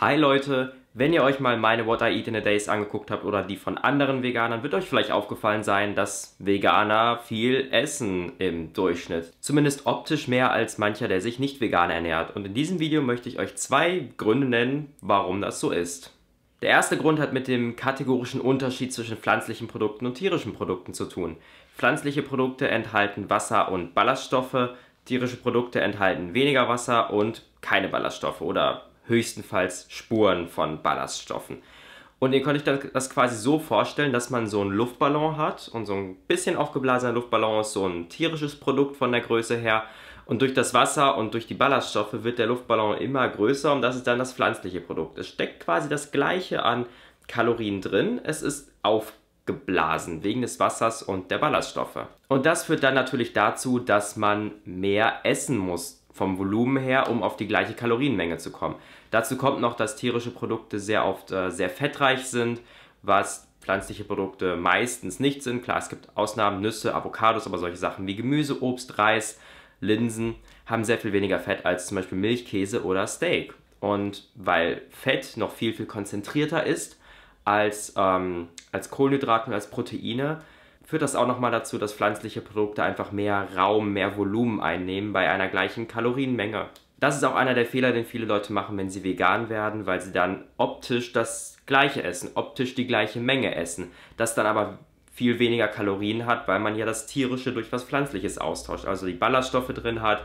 Hi Leute, wenn ihr euch mal meine What I Eat in a Days angeguckt habt oder die von anderen Veganern, wird euch vielleicht aufgefallen sein, dass Veganer viel essen im Durchschnitt. Zumindest optisch mehr als mancher, der sich nicht vegan ernährt. Und in diesem Video möchte ich euch zwei Gründe nennen, warum das so ist. Der erste Grund hat mit dem kategorischen Unterschied zwischen pflanzlichen Produkten und tierischen Produkten zu tun. Pflanzliche Produkte enthalten Wasser und Ballaststoffe, tierische Produkte enthalten weniger Wasser und keine Ballaststoffe oder höchstenfalls Spuren von Ballaststoffen. Und ihr könnt euch das quasi so vorstellen, dass man so einen Luftballon hat und so ein bisschen aufgeblasener Luftballon ist so ein tierisches Produkt von der Größe her. Und durch das Wasser und durch die Ballaststoffe wird der Luftballon immer größer und das ist dann das pflanzliche Produkt. Es steckt quasi das gleiche an Kalorien drin, es ist aufgeblasen wegen des Wassers und der Ballaststoffe. Und das führt dann natürlich dazu, dass man mehr essen muss vom Volumen her, um auf die gleiche Kalorienmenge zu kommen. Dazu kommt noch, dass tierische Produkte sehr oft äh, sehr fettreich sind, was pflanzliche Produkte meistens nicht sind. Klar, es gibt Ausnahmen, Nüsse, Avocados, aber solche Sachen wie Gemüse, Obst, Reis, Linsen haben sehr viel weniger Fett als zum Beispiel Milchkäse oder Steak. Und weil Fett noch viel, viel konzentrierter ist als, ähm, als Kohlenhydrate und als Proteine, führt das auch nochmal dazu, dass pflanzliche Produkte einfach mehr Raum, mehr Volumen einnehmen bei einer gleichen Kalorienmenge. Das ist auch einer der Fehler, den viele Leute machen, wenn sie vegan werden, weil sie dann optisch das gleiche essen, optisch die gleiche Menge essen, das dann aber viel weniger Kalorien hat, weil man ja das tierische durch was pflanzliches austauscht, also die Ballaststoffe drin hat,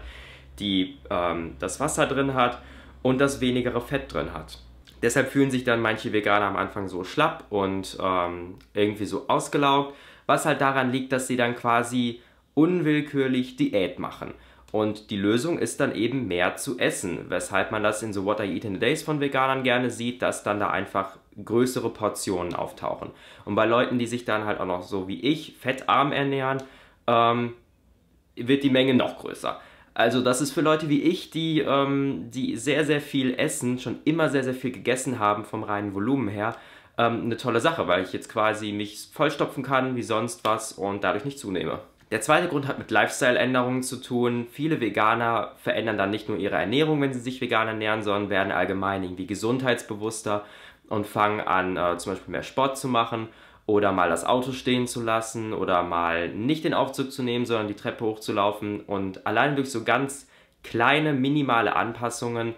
die ähm, das Wasser drin hat und das wenigere Fett drin hat. Deshalb fühlen sich dann manche Veganer am Anfang so schlapp und ähm, irgendwie so ausgelaugt was halt daran liegt, dass sie dann quasi unwillkürlich Diät machen. Und die Lösung ist dann eben mehr zu essen, weshalb man das in so What I Eat in the Days von Veganern gerne sieht, dass dann da einfach größere Portionen auftauchen. Und bei Leuten, die sich dann halt auch noch so wie ich fettarm ernähren, ähm, wird die Menge noch größer. Also das ist für Leute wie ich, die, ähm, die sehr, sehr viel essen, schon immer sehr, sehr viel gegessen haben vom reinen Volumen her, ähm, eine tolle Sache, weil ich jetzt quasi mich vollstopfen kann wie sonst was und dadurch nicht zunehme. Der zweite Grund hat mit Lifestyle-Änderungen zu tun. Viele Veganer verändern dann nicht nur ihre Ernährung, wenn sie sich vegan ernähren, sondern werden allgemein irgendwie gesundheitsbewusster und fangen an, äh, zum Beispiel mehr Sport zu machen oder mal das Auto stehen zu lassen oder mal nicht den Aufzug zu nehmen, sondern die Treppe hochzulaufen. Und allein durch so ganz kleine, minimale Anpassungen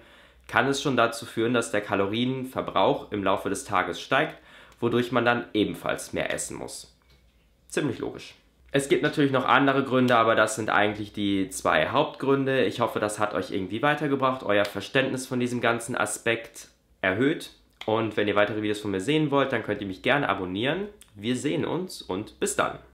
kann es schon dazu führen, dass der Kalorienverbrauch im Laufe des Tages steigt, wodurch man dann ebenfalls mehr essen muss. Ziemlich logisch. Es gibt natürlich noch andere Gründe, aber das sind eigentlich die zwei Hauptgründe. Ich hoffe, das hat euch irgendwie weitergebracht, euer Verständnis von diesem ganzen Aspekt erhöht. Und wenn ihr weitere Videos von mir sehen wollt, dann könnt ihr mich gerne abonnieren. Wir sehen uns und bis dann.